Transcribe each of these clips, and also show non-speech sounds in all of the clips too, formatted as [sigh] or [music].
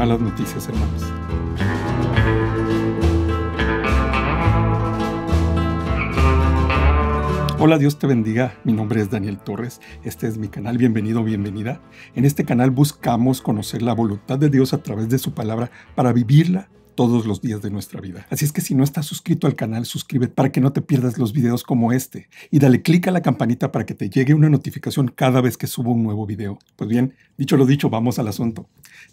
malas noticias, hermanos. Hola, Dios te bendiga. Mi nombre es Daniel Torres. Este es mi canal. Bienvenido, bienvenida. En este canal buscamos conocer la voluntad de Dios a través de su palabra para vivirla todos los días de nuestra vida. Así es que si no estás suscrito al canal, suscríbete para que no te pierdas los videos como este y dale clic a la campanita para que te llegue una notificación cada vez que subo un nuevo video. Pues bien, dicho lo dicho, vamos al asunto.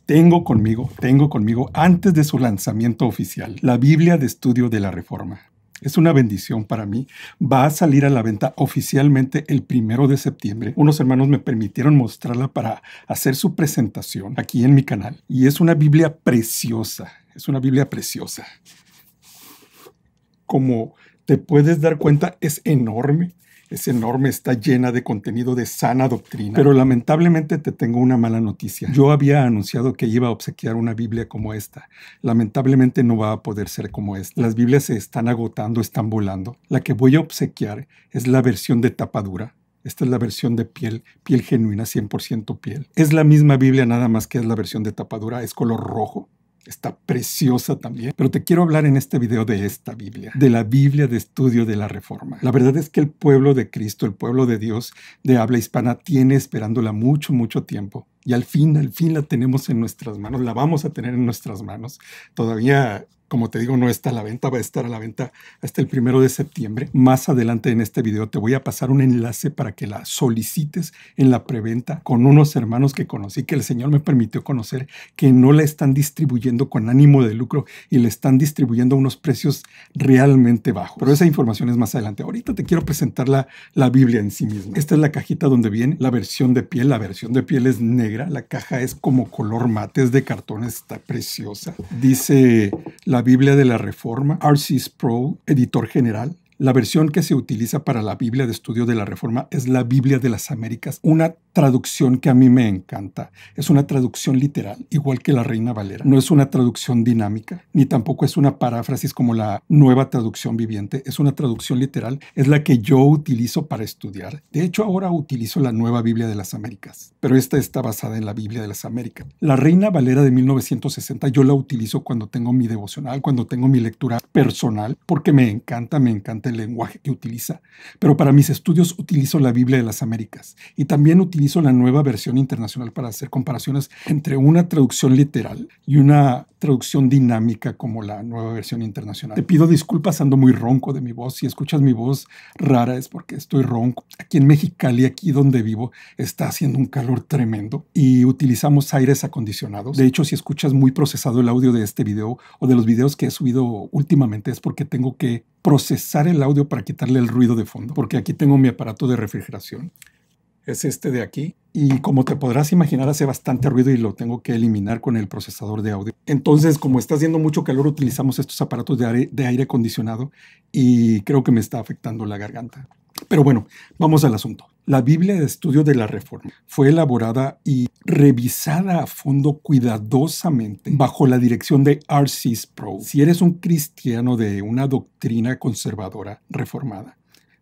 Tengo conmigo, tengo conmigo, antes de su lanzamiento oficial, la Biblia de Estudio de la Reforma. Es una bendición para mí. Va a salir a la venta oficialmente el primero de septiembre. Unos hermanos me permitieron mostrarla para hacer su presentación aquí en mi canal. Y es una Biblia preciosa. Es una Biblia preciosa. Como te puedes dar cuenta, es enorme. Es enorme, está llena de contenido de sana doctrina. Pero lamentablemente te tengo una mala noticia. Yo había anunciado que iba a obsequiar una Biblia como esta. Lamentablemente no va a poder ser como es. Las Biblias se están agotando, están volando. La que voy a obsequiar es la versión de tapadura. Esta es la versión de piel, piel genuina, 100% piel. Es la misma Biblia, nada más que es la versión de tapadura, es color rojo está preciosa también, pero te quiero hablar en este video de esta Biblia, de la Biblia de estudio de la Reforma. La verdad es que el pueblo de Cristo, el pueblo de Dios de habla hispana, tiene esperándola mucho, mucho tiempo. Y al fin, al fin la tenemos en nuestras manos, la vamos a tener en nuestras manos. Todavía como te digo, no está a la venta, va a estar a la venta hasta el primero de septiembre. Más adelante en este video te voy a pasar un enlace para que la solicites en la preventa con unos hermanos que conocí, que el Señor me permitió conocer, que no la están distribuyendo con ánimo de lucro y le están distribuyendo a unos precios realmente bajos. Pero esa información es más adelante. Ahorita te quiero presentar la, la Biblia en sí misma. Esta es la cajita donde viene la versión de piel. La versión de piel es negra, la caja es como color mate, es de cartón, está preciosa. Dice la Biblia de la Reforma, R.C. Sproul, editor general. La versión que se utiliza para la Biblia de estudio de la Reforma es la Biblia de las Américas, una traducción que a mí me encanta. Es una traducción literal, igual que la Reina Valera. No es una traducción dinámica, ni tampoco es una paráfrasis como la nueva traducción viviente. Es una traducción literal, es la que yo utilizo para estudiar. De hecho, ahora utilizo la nueva Biblia de las Américas, pero esta está basada en la Biblia de las Américas. La Reina Valera de 1960 yo la utilizo cuando tengo mi devocional, cuando tengo mi lectura personal, porque me encanta, me encanta el lenguaje que utiliza. Pero para mis estudios utilizo la Biblia de las Américas y también utilizo hizo la nueva versión internacional para hacer comparaciones entre una traducción literal y una traducción dinámica como la nueva versión internacional. Te pido disculpas, ando muy ronco de mi voz. Si escuchas mi voz rara es porque estoy ronco. Aquí en Mexicali, aquí donde vivo, está haciendo un calor tremendo y utilizamos aires acondicionados. De hecho, si escuchas muy procesado el audio de este video o de los videos que he subido últimamente es porque tengo que procesar el audio para quitarle el ruido de fondo, porque aquí tengo mi aparato de refrigeración es este de aquí. Y como te podrás imaginar, hace bastante ruido y lo tengo que eliminar con el procesador de audio. Entonces, como está haciendo mucho calor, utilizamos estos aparatos de aire, de aire acondicionado y creo que me está afectando la garganta. Pero bueno, vamos al asunto. La Biblia de Estudio de la Reforma fue elaborada y revisada a fondo cuidadosamente bajo la dirección de R.C. Sproul. Si eres un cristiano de una doctrina conservadora reformada,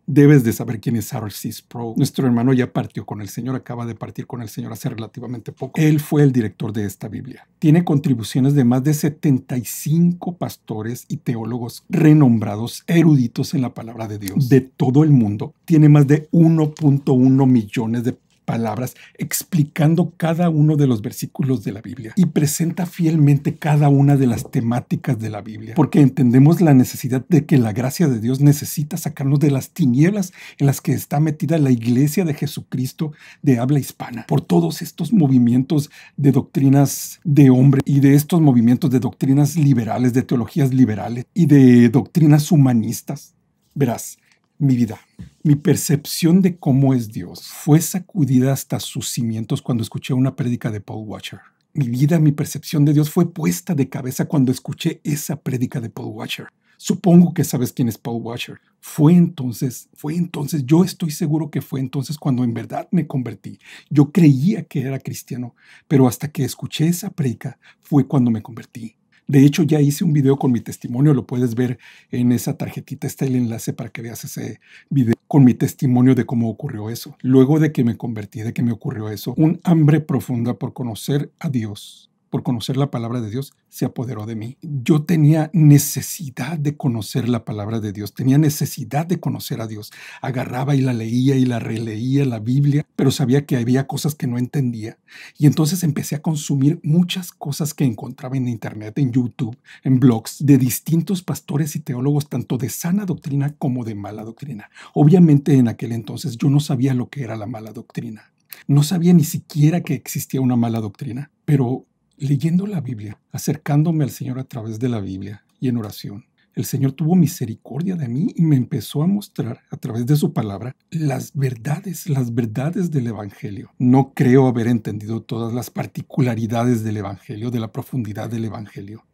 debes de saber quién es C. Pro. Nuestro hermano ya partió con el Señor, acaba de partir con el Señor hace relativamente poco. Él fue el director de esta Biblia. Tiene contribuciones de más de 75 pastores y teólogos renombrados, eruditos en la palabra de Dios, de todo el mundo. Tiene más de 1.1 millones de palabras explicando cada uno de los versículos de la Biblia y presenta fielmente cada una de las temáticas de la Biblia, porque entendemos la necesidad de que la gracia de Dios necesita sacarnos de las tinieblas en las que está metida la iglesia de Jesucristo de habla hispana, por todos estos movimientos de doctrinas de hombre y de estos movimientos de doctrinas liberales, de teologías liberales y de doctrinas humanistas. Verás, mi vida. Mi percepción de cómo es Dios fue sacudida hasta sus cimientos cuando escuché una prédica de Paul watcher Mi vida, mi percepción de Dios fue puesta de cabeza cuando escuché esa prédica de Paul watcher Supongo que sabes quién es Paul Washer. Fue entonces, fue entonces, yo estoy seguro que fue entonces cuando en verdad me convertí. Yo creía que era cristiano, pero hasta que escuché esa prédica fue cuando me convertí. De hecho, ya hice un video con mi testimonio, lo puedes ver en esa tarjetita, está el enlace para que veas ese video con mi testimonio de cómo ocurrió eso. Luego de que me convertí, de que me ocurrió eso, un hambre profunda por conocer a Dios por conocer la palabra de Dios, se apoderó de mí. Yo tenía necesidad de conocer la palabra de Dios, tenía necesidad de conocer a Dios. Agarraba y la leía y la releía la Biblia, pero sabía que había cosas que no entendía. Y entonces empecé a consumir muchas cosas que encontraba en Internet, en YouTube, en blogs, de distintos pastores y teólogos, tanto de sana doctrina como de mala doctrina. Obviamente en aquel entonces yo no sabía lo que era la mala doctrina. No sabía ni siquiera que existía una mala doctrina, pero leyendo la Biblia, acercándome al Señor a través de la Biblia y en oración. El Señor tuvo misericordia de mí y me empezó a mostrar a través de su palabra las verdades, las verdades del Evangelio. No creo haber entendido todas las particularidades del Evangelio, de la profundidad del Evangelio,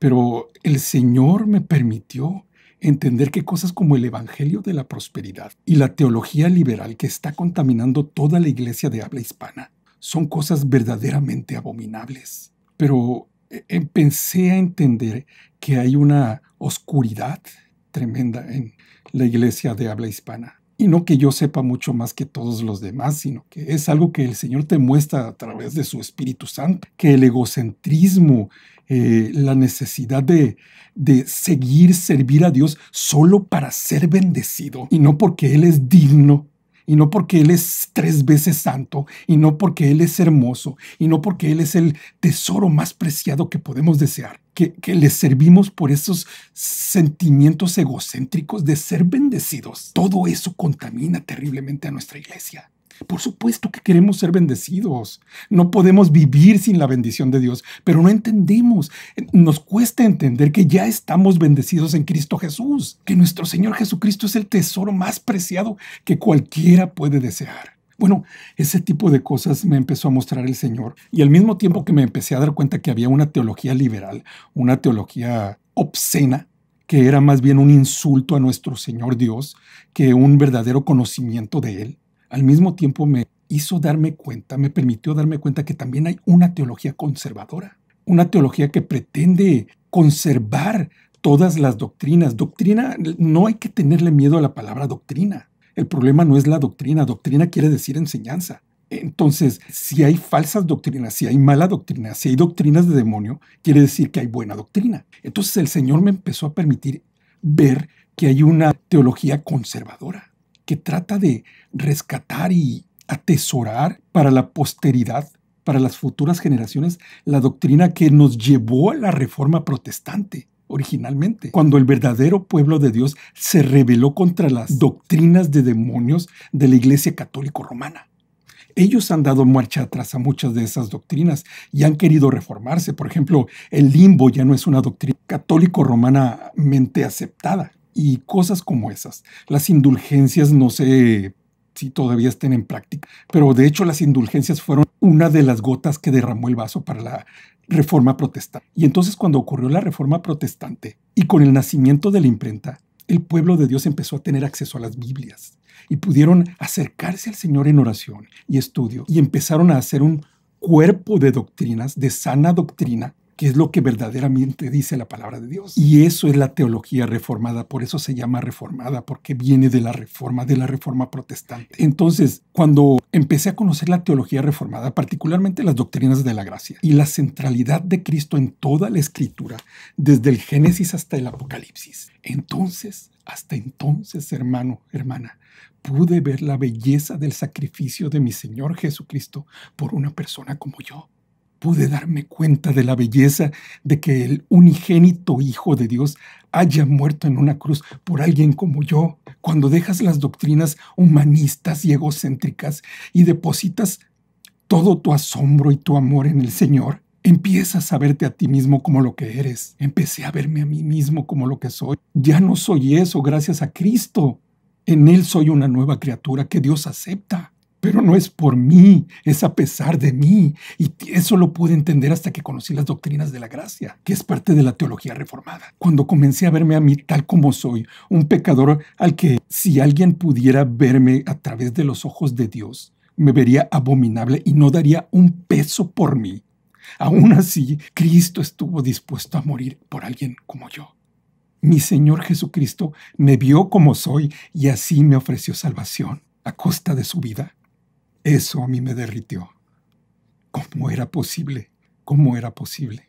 pero el Señor me permitió entender que cosas como el Evangelio de la Prosperidad y la teología liberal que está contaminando toda la iglesia de habla hispana son cosas verdaderamente abominables. Pero empecé eh, eh, a entender que hay una oscuridad tremenda en la iglesia de habla hispana. Y no que yo sepa mucho más que todos los demás, sino que es algo que el Señor te muestra a través de su Espíritu Santo, que el egocentrismo, eh, la necesidad de, de seguir, servir a Dios solo para ser bendecido y no porque Él es digno y no porque Él es tres veces santo, y no porque Él es hermoso, y no porque Él es el tesoro más preciado que podemos desear, que, le servimos por esos sentimientos egocéntricos de ser bendecidos. Todo eso contamina terriblemente a nuestra iglesia. Por supuesto que queremos ser bendecidos. No podemos vivir sin la bendición de Dios, pero no entendemos. Nos cuesta entender que ya estamos bendecidos en Cristo Jesús, que nuestro Señor Jesucristo es el tesoro más preciado que cualquiera puede desear. Bueno, ese tipo de cosas me empezó a mostrar el Señor y al mismo tiempo que me empecé a dar cuenta que había una teología liberal, una teología obscena, que era más bien un insulto a nuestro Señor Dios que un verdadero conocimiento de Él al mismo tiempo me hizo darme cuenta, me permitió darme cuenta que también hay una teología conservadora, una teología que pretende conservar todas las doctrinas. Doctrina, no hay que tenerle miedo a la palabra doctrina. El problema no es la doctrina, doctrina quiere decir enseñanza. Entonces, si hay falsas doctrinas, si hay mala doctrina, si hay doctrinas de demonio, quiere decir que hay buena doctrina. Entonces el Señor me empezó a permitir ver que hay una teología conservadora que trata de rescatar y atesorar para la posteridad, para las futuras generaciones, la doctrina que nos llevó a la reforma protestante originalmente, cuando el verdadero pueblo de Dios se rebeló contra las doctrinas de demonios de la Iglesia Católica Romana. Ellos han dado marcha atrás a muchas de esas doctrinas y han querido reformarse. Por ejemplo, el limbo ya no es una doctrina católico-romanamente aceptada y cosas como esas. Las indulgencias no sé si todavía estén en práctica. Pero de hecho las indulgencias fueron una de las gotas que derramó el vaso para la reforma protestante. Y entonces cuando ocurrió la reforma protestante y con el nacimiento de la imprenta, el pueblo de Dios empezó a tener acceso a las Biblias y pudieron acercarse al Señor en oración y estudio y empezaron a hacer un cuerpo de doctrinas, de sana doctrina, que es lo que verdaderamente dice la palabra de Dios. Y eso es la teología reformada, por eso se llama reformada, porque viene de la reforma, de la reforma protestante. Entonces, cuando empecé a conocer la teología reformada, particularmente las doctrinas de la gracia y la centralidad de Cristo en toda la escritura, desde el Génesis hasta el Apocalipsis, entonces, hasta entonces, hermano, hermana, pude ver la belleza del sacrificio de mi Señor Jesucristo por una persona como yo pude darme cuenta de la belleza de que el unigénito Hijo de Dios haya muerto en una cruz por alguien como yo. Cuando dejas las doctrinas humanistas y egocéntricas y depositas todo tu asombro y tu amor en el Señor, empiezas a verte a ti mismo como lo que eres. Empecé a verme a mí mismo como lo que soy. Ya no soy eso gracias a Cristo. En Él soy una nueva criatura que Dios acepta. Pero no es por mí, es a pesar de mí. Y eso lo pude entender hasta que conocí las doctrinas de la gracia, que es parte de la teología reformada. Cuando comencé a verme a mí tal como soy, un pecador al que si alguien pudiera verme a través de los ojos de Dios, me vería abominable y no daría un peso por mí. Aún así, Cristo estuvo dispuesto a morir por alguien como yo. Mi Señor Jesucristo me vio como soy y así me ofreció salvación a costa de su vida. Eso a mí me derritió. ¿Cómo era posible? ¿Cómo era posible?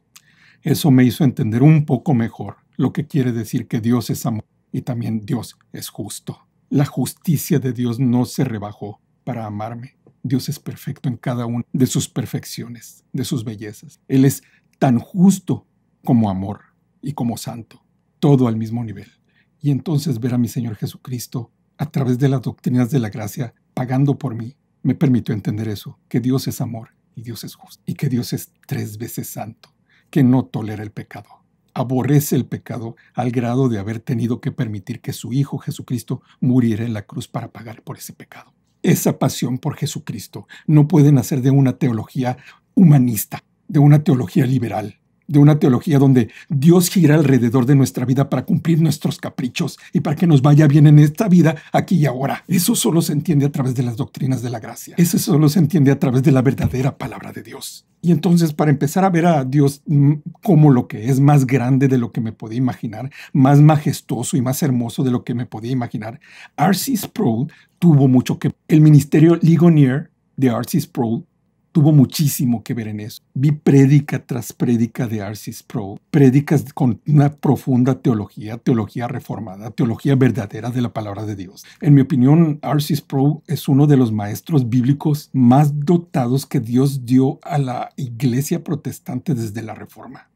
Eso me hizo entender un poco mejor lo que quiere decir que Dios es amor y también Dios es justo. La justicia de Dios no se rebajó para amarme. Dios es perfecto en cada una de sus perfecciones, de sus bellezas. Él es tan justo como amor y como santo, todo al mismo nivel. Y entonces ver a mi Señor Jesucristo a través de las doctrinas de la gracia, pagando por mí, me permitió entender eso, que Dios es amor y Dios es justo, y que Dios es tres veces santo, que no tolera el pecado, aborrece el pecado al grado de haber tenido que permitir que su Hijo Jesucristo muriera en la cruz para pagar por ese pecado. Esa pasión por Jesucristo no puede nacer de una teología humanista, de una teología liberal, de una teología donde Dios gira alrededor de nuestra vida para cumplir nuestros caprichos y para que nos vaya bien en esta vida, aquí y ahora. Eso solo se entiende a través de las doctrinas de la gracia. Eso solo se entiende a través de la verdadera palabra de Dios. Y entonces para empezar a ver a Dios mm, como lo que es más grande de lo que me podía imaginar, más majestuoso y más hermoso de lo que me podía imaginar, R.C. Sproul tuvo mucho que... El ministerio Ligonier de R.C. Sproul tuvo muchísimo que ver en eso. Vi prédica tras prédica de Arsis Pro, prédicas con una profunda teología, teología reformada, teología verdadera de la palabra de Dios. En mi opinión, Arsis Pro es uno de los maestros bíblicos más dotados que Dios dio a la iglesia protestante desde la reforma.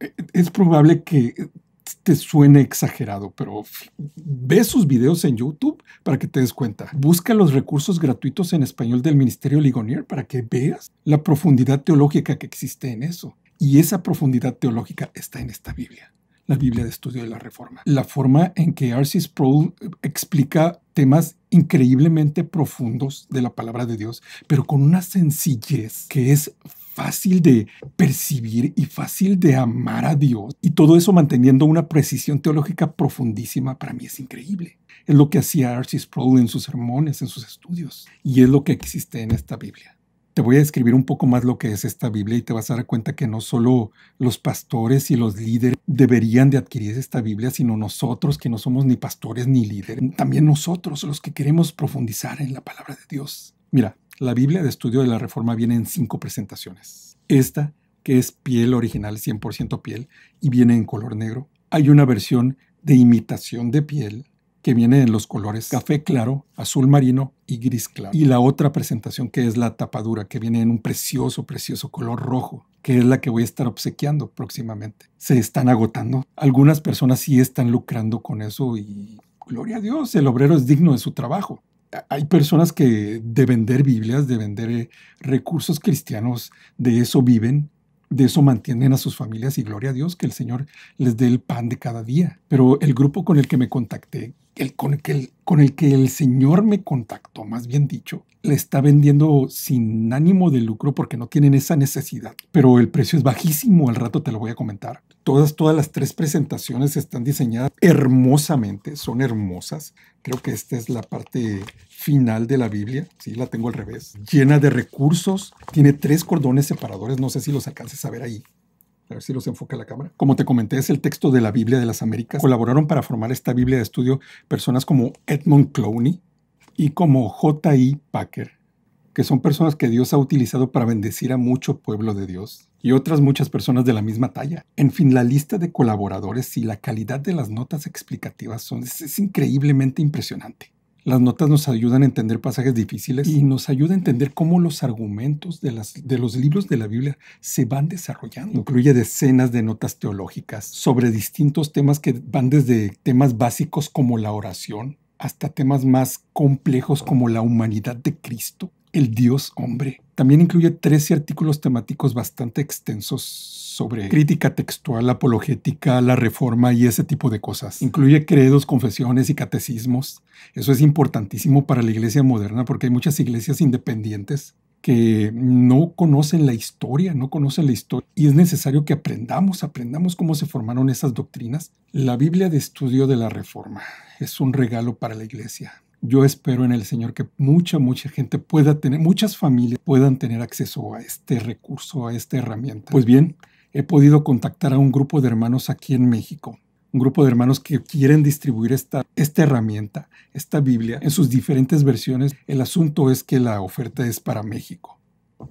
E, e, es probable que te suene exagerado, pero ve sus videos en YouTube para que te des cuenta. Busca los recursos gratuitos en español del Ministerio Ligonier para que veas la profundidad teológica que existe en eso. Y esa profundidad teológica está en esta Biblia, la Biblia de Estudio de la Reforma. La forma en que R.C. Sproul eh, explica temas increíblemente profundos de la palabra de Dios, pero con una sencillez que es fácil de percibir y fácil de amar a Dios. Y todo eso manteniendo una precisión teológica profundísima para mí es increíble. Es lo que hacía Archie Sproul en sus sermones, en sus estudios. Y es lo que existe en esta Biblia. Te voy a describir un poco más lo que es esta Biblia y te vas a dar cuenta que no solo los pastores y los líderes deberían de adquirir esta Biblia, sino nosotros que no somos ni pastores ni líderes, también nosotros los que queremos profundizar en la palabra de Dios. Mira, la Biblia de estudio de la Reforma viene en cinco presentaciones. Esta, que es piel original, 100% piel, y viene en color negro. Hay una versión de imitación de piel que viene en los colores café claro, azul marino y gris claro. Y la otra presentación que es la tapadura, que viene en un precioso, precioso color rojo, que es la que voy a estar obsequiando próximamente. Se están agotando. Algunas personas sí están lucrando con eso y gloria a Dios, el obrero es digno de su trabajo hay personas que de vender Biblias, de vender eh, recursos cristianos, de eso viven, de eso mantienen a sus familias y gloria a Dios que el Señor les dé el pan de cada día. Pero el grupo con el que me contacté, con, el que el, Señor me contactó, más bien dicho, le está vendiendo sin ánimo de lucro porque no tienen esa necesidad, pero el precio es bajísimo, al rato te lo voy a comentar. Todas, todas las tres presentaciones están diseñadas hermosamente, son hermosas. Creo que esta es la parte final de la Biblia, sí, la tengo al revés, llena de recursos, tiene tres cordones separadores, no sé si los alcances a ver ahí, a ver si los enfoca la cámara. Como te comenté, es el texto de la Biblia de las Américas. Colaboraron para formar esta Biblia de estudio personas como Edmund Clowney y como J.I. Packer, que son personas que Dios ha utilizado para bendecir a mucho pueblo de Dios y otras muchas personas de la misma talla. En fin, la lista de colaboradores y la calidad de las notas explicativas son, es increíblemente impresionante. Las notas nos ayudan a entender pasajes difíciles y nos ayuda a entender cómo los argumentos de, las, de los libros de la Biblia se van desarrollando. Incluye decenas de notas teológicas sobre distintos temas que van desde temas básicos como la oración hasta temas más complejos como la humanidad de Cristo el Dios hombre. También incluye 13 artículos temáticos bastante extensos sobre crítica textual, apologética, la reforma y ese tipo de cosas. Incluye credos, confesiones y catecismos. Eso es importantísimo para la iglesia moderna porque hay muchas iglesias independientes que no conocen la historia, no conocen la historia. Y es necesario que aprendamos, aprendamos cómo se formaron esas doctrinas. La Biblia de Estudio de la Reforma es un regalo para la iglesia. Yo espero en el Señor que mucha, mucha gente pueda tener, muchas familias puedan tener acceso a este recurso, a esta herramienta. Pues bien, he podido contactar a un grupo de hermanos aquí en México, un grupo de hermanos que quieren distribuir esta, esta herramienta, esta Biblia, en sus diferentes versiones. El asunto es que la oferta es para México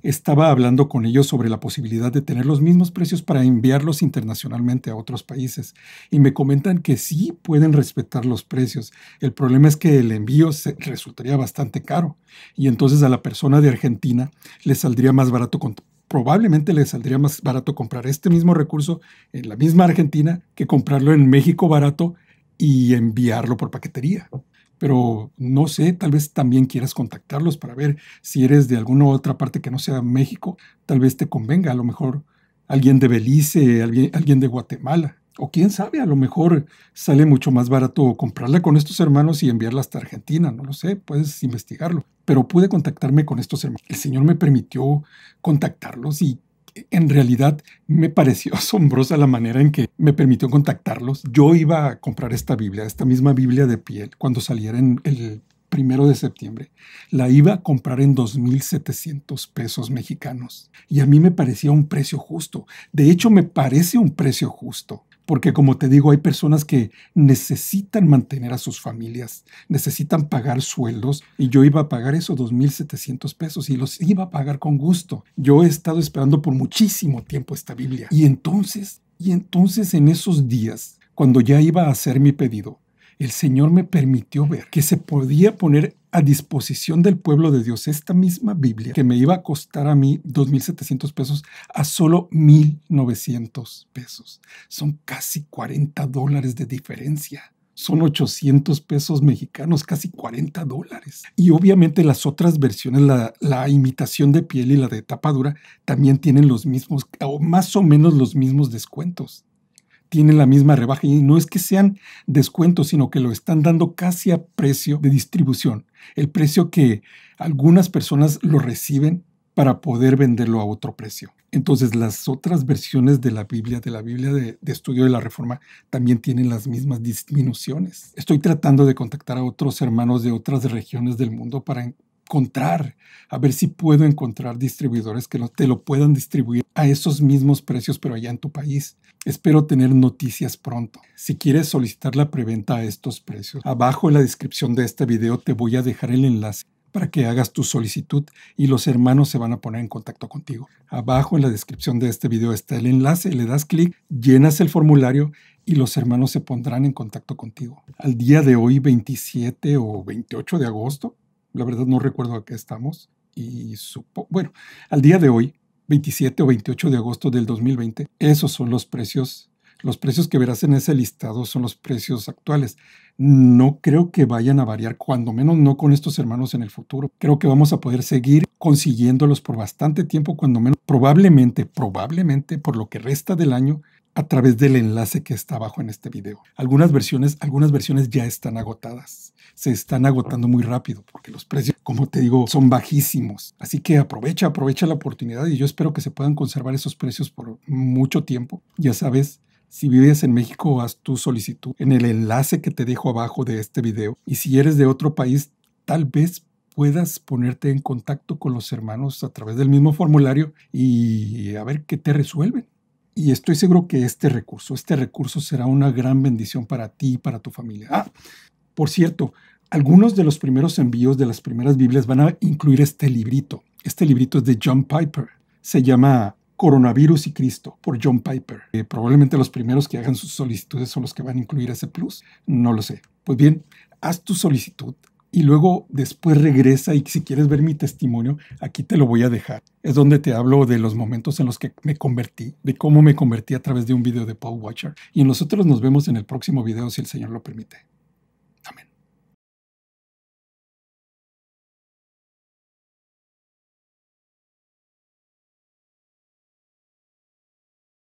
estaba hablando con ellos sobre la posibilidad de tener los mismos precios para enviarlos internacionalmente a otros países y me comentan que sí pueden respetar los precios. El problema es que el envío resultaría bastante caro y entonces a la persona de Argentina le saldría más barato probablemente le saldría más barato comprar este mismo recurso en la misma Argentina que comprarlo en México barato y enviarlo por paquetería pero no sé, tal vez también quieras contactarlos para ver si eres de alguna otra parte que no sea México, tal vez te convenga, a lo mejor alguien de Belice, alguien, alguien de Guatemala. O quién sabe, a lo mejor sale mucho más barato comprarla con estos hermanos y enviarla hasta Argentina, no lo sé, puedes investigarlo. Pero pude contactarme con estos hermanos. El Señor me permitió contactarlos y en realidad me pareció [laughs] asombrosa la manera en que me permitió contactarlos. Yo iba a comprar esta Biblia, esta misma Biblia de piel, cuando saliera el primero de septiembre. La iba a comprar en 2.700 pesos mexicanos. Y a mí me parecía un precio justo. De hecho, me parece un precio justo porque como te digo, hay personas que necesitan mantener a sus familias, necesitan pagar sueldos y yo iba a pagar esos 2.700 pesos y los iba a pagar con gusto. Yo he estado esperando por muchísimo tiempo esta Biblia. Y entonces, y entonces en esos días, cuando ya iba a hacer mi pedido, el Señor me permitió ver que se podía poner a disposición del pueblo de Dios esta misma Biblia que me iba a costar a mí 2.700 pesos a solo 1.900 pesos. Son casi 40 dólares de diferencia. Son 800 pesos mexicanos, casi 40 dólares. Y obviamente las otras versiones, la, la imitación de piel y la de tapa dura, también tienen los mismos, o más o menos los mismos descuentos tienen la misma rebaja y no es que sean descuentos, sino que lo están dando casi a precio de distribución, el precio que algunas personas lo reciben para poder venderlo a otro precio. Entonces las otras versiones de la Biblia, de la Biblia de, estudio de la Reforma, también tienen las mismas disminuciones. Estoy tratando de contactar a otros hermanos de otras regiones del mundo para, encontrar, a ver si puedo encontrar distribuidores que te lo puedan distribuir a esos mismos precios, pero allá en tu país. Espero tener noticias pronto. Si quieres solicitar la preventa a estos precios, abajo en la descripción de este video te voy a dejar el enlace para que hagas tu solicitud y los hermanos se van a poner en contacto contigo. Abajo en la descripción de este video está el enlace, le das clic, llenas el formulario y los hermanos se pondrán en contacto contigo. Al día de hoy, 27 o 28 de agosto, la verdad no recuerdo a qué estamos, y supo, bueno, al día de hoy, 27 o 28 de agosto del 2020, esos son los precios. Los precios que verás en ese listado son los precios actuales. No creo que vayan a variar, cuando menos no con estos hermanos en el futuro. Creo que vamos a poder seguir consiguiéndolos por bastante tiempo, cuando menos probablemente, probablemente por lo que resta del año, a través del enlace que está abajo en este video. Algunas versiones, algunas versiones ya están agotadas. Se están agotando muy rápido porque los precios, como te digo, son bajísimos. Así que aprovecha, aprovecha la oportunidad y yo espero que se puedan conservar esos precios por mucho tiempo. Ya sabes, si vives en México, haz tu solicitud en el enlace que te dejo abajo de este video. Y si eres de otro país, tal vez puedas ponerte en contacto con los hermanos a través del mismo formulario y a ver qué te resuelven y estoy seguro que este recurso, este recurso será una gran bendición para ti y para tu familia. Ah, por cierto, algunos de los primeros envíos de las primeras Biblias van a incluir este librito. Este librito es de John Piper. Se llama Coronavirus y Cristo por John Piper. Eh, probablemente los primeros que hagan sus solicitudes son los que van a incluir ese plus. No lo sé. Pues bien, haz tu solicitud, y luego después regresa y si quieres ver mi testimonio, aquí te lo voy a dejar. Es donde te hablo de los momentos en los que me convertí, de cómo me convertí a través de un video de Paul Watcher. Y nosotros nos vemos en el próximo video si el Señor lo permite.